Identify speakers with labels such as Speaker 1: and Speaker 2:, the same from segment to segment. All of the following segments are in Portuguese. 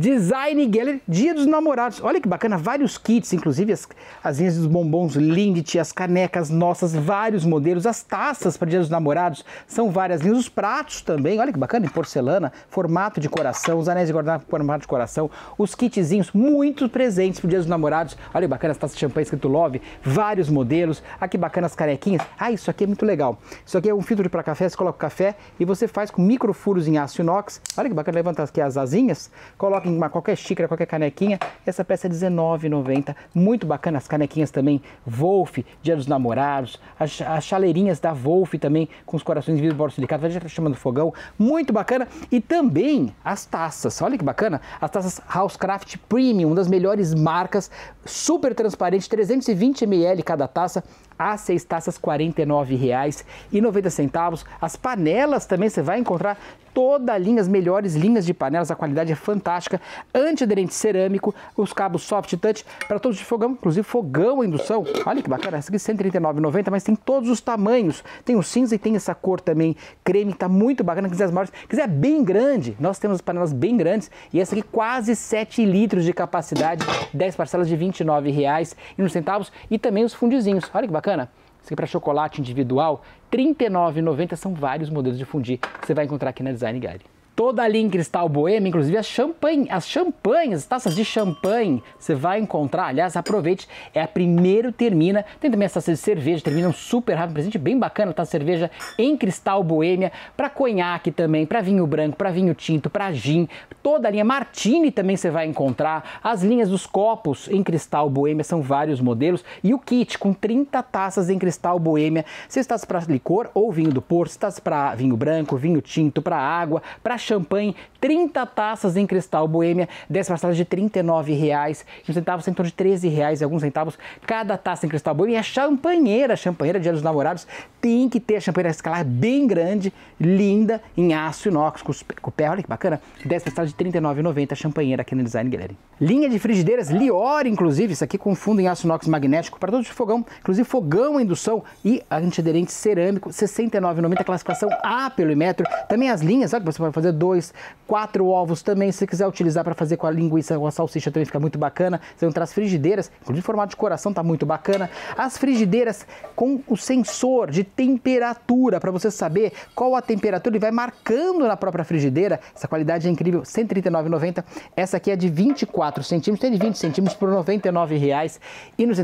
Speaker 1: Design Gallery, Dia dos Namorados. Olha que bacana, vários kits, inclusive as, as linhas dos bombons Lindt, as canecas nossas, vários modelos, as taças para Dia dos Namorados, são várias linhas, os pratos também, olha que bacana, em porcelana, formato de coração, os anéis de guardanapo formato de coração, os kitzinhos, muitos presentes para Dia dos Namorados. Olha que bacana as taças de champanhe escrito Love, vários modelos. Aqui ah, bacana as canequinhas. Ah, isso aqui é muito legal. Isso aqui é um filtro para café, você coloca o café e você faz com microfuros em aço inox. Olha que bacana, levanta aqui as asinhas, coloca uma qualquer xícara, qualquer canequinha. Essa peça é R$19,90. Muito bacana. As canequinhas também Wolf, Dia dos Namorados. As, as chaleirinhas da Wolf também, com os corações vivos borosilicados. Vai já está chamando fogão. Muito bacana. E também as taças. Olha que bacana. As taças Housecraft Premium, uma das melhores marcas. Super transparente, 320 ml cada taça a seis taças R$ 49,90. As panelas também você vai encontrar toda a linha, as melhores linhas de panelas, a qualidade é fantástica, antiaderente cerâmico, os cabos soft touch para todos de fogão, inclusive fogão a indução. Olha que bacana, essa aqui R$ 139,90, mas tem todos os tamanhos. Tem o cinza e tem essa cor também creme, tá muito bacana, quiser as maiores, quiser bem grande, nós temos as panelas bem grandes e essa aqui quase 7 litros de capacidade, 10 parcelas de R$ 29,01 e também os fundizinhos. Olha que bacana bacana? aqui é para chocolate individual, 39,90 são vários modelos de fundir que você vai encontrar aqui na Design Gallery. Toda a linha em cristal boêmia, inclusive as champanhe, as as taças de champanhe, você vai encontrar. Aliás, aproveite, é a primeiro termina. Tem também as taças de cerveja, terminam super rápido, um presente bem bacana, taça tá? de cerveja em cristal boêmia, para conhaque também, para vinho branco, para vinho tinto, para gin, toda a linha martini também você vai encontrar. As linhas dos copos em cristal boêmia são vários modelos e o kit com 30 taças em cristal boêmia, se está para licor ou vinho do Porto, se está para vinho branco, vinho tinto, para água, para champanhe, 30 taças em cristal boêmia, 10 parcelas de R$ 39,00, um em torno de R$ reais e alguns centavos cada taça em cristal boêmia. E a champanheira, a champanheira de Dia dos Namorados, tem que ter a champanheira escalar bem grande, linda, em aço inox, com, com pé, olha que bacana, 10 parcelas de R$ 39,90 a champanheira aqui no Design Gallery. Linha de frigideiras Liore, inclusive, isso aqui com fundo em aço inox magnético para todo tipo de fogão, inclusive fogão a indução e antiaderente cerâmico, R$ 69,90, classificação A pelo metro. Também as linhas, sabe, você pode fazer dois, quatro ovos também, se você quiser utilizar para fazer com a linguiça ou a salsicha também fica muito bacana. São as frigideiras, inclusive formato de coração tá muito bacana. As frigideiras com o sensor de temperatura para você saber qual a temperatura, ele vai marcando na própria frigideira. Essa qualidade é incrível, 139,90. Essa aqui é de 24 centímetros, tem de 20 centímetros por 99 reais e nos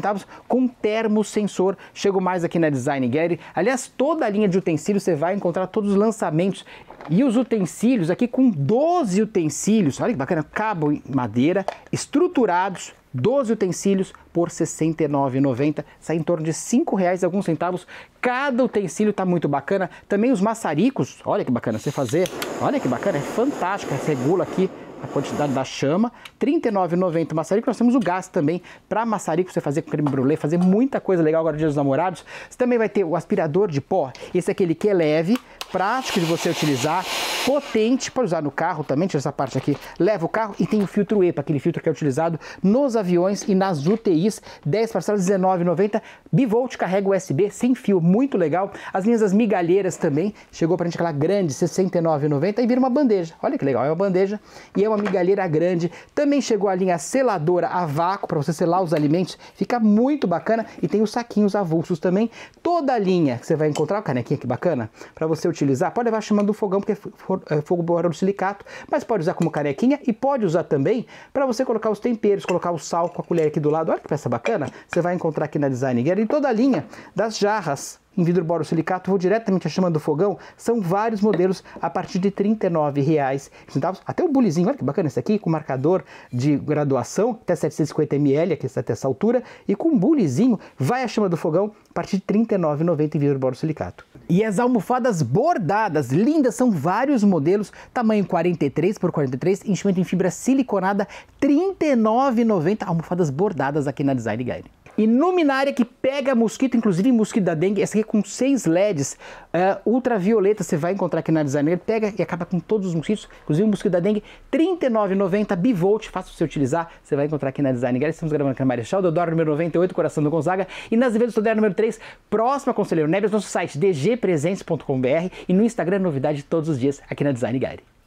Speaker 1: com termosensor. Chego mais aqui na Design Gary. Aliás, toda a linha de utensílios você vai encontrar todos os lançamentos e os utensílios utensílios aqui com 12 utensílios, olha que bacana, cabo em madeira, estruturados, 12 utensílios por R$ 69,90, sai em torno de R$ 5,00 alguns centavos. Cada utensílio está muito bacana. Também os maçaricos, olha que bacana você fazer. Olha que bacana, é fantástico, regula aqui a quantidade da chama, R$ 39,90 maçarico. Nós temos o gás também para maçarico, você fazer com creme brulee, fazer muita coisa legal agora dia dos namorados. Você também vai ter o aspirador de pó, esse é aquele que é leve, prático de você utilizar, potente para usar no carro também, tira essa parte aqui, leva o carro e tem o filtro EPA, aquele filtro que é utilizado nos aviões e nas UTIs, 10 parcelas 19,90, bivolt, carrega USB sem fio, muito legal. As linhas das migalheiras também, chegou para a gente aquela grande, 69,90 e vira uma bandeja. Olha que legal, é uma bandeja e é uma migalheira grande. Também chegou a linha seladora a vácuo para você selar os alimentos, fica muito bacana e tem os saquinhos avulsos também. Toda a linha que você vai encontrar, o canequinha que bacana, para você utilizar, pode levar chamando do fogão porque eh, fogo silicato, mas pode usar como canequinha e pode usar também para você colocar os temperos, colocar o sal com a colher aqui do lado. Olha que peça bacana, você vai encontrar aqui na Design em toda a linha das jarras em vidro borosilicato, vou diretamente à chama do fogão, são vários modelos a partir de R$ 39,00. Até o bulizinho, olha que bacana esse aqui, com marcador de graduação, até 750ml, aqui até essa altura, e com um bulizinho, vai à chama do fogão, a partir de R$ 39,90 em vidro borosilicato. E as almofadas bordadas, lindas, são vários modelos, tamanho 43 por 43, enchimento em fibra siliconada, R$ 39,90, almofadas bordadas aqui na Design Guide. E luminária que pega mosquito, inclusive mosquito da dengue, essa aqui é com seis LEDs, é, ultravioleta, você vai encontrar aqui na designer, pega e acaba com todos os mosquitos, inclusive mosquito da dengue, 39,90 bivolt, fácil você utilizar, você vai encontrar aqui na design. Galera, estamos gravando aqui na Marechal Deodoro, número 98, Coração do Gonzaga, e nas eventos Sodera número 3, Próxima conselheira. Conselheiro Neves, nosso site dgpresentes.com.br e no Instagram, novidade todos os dias aqui na Design Guide.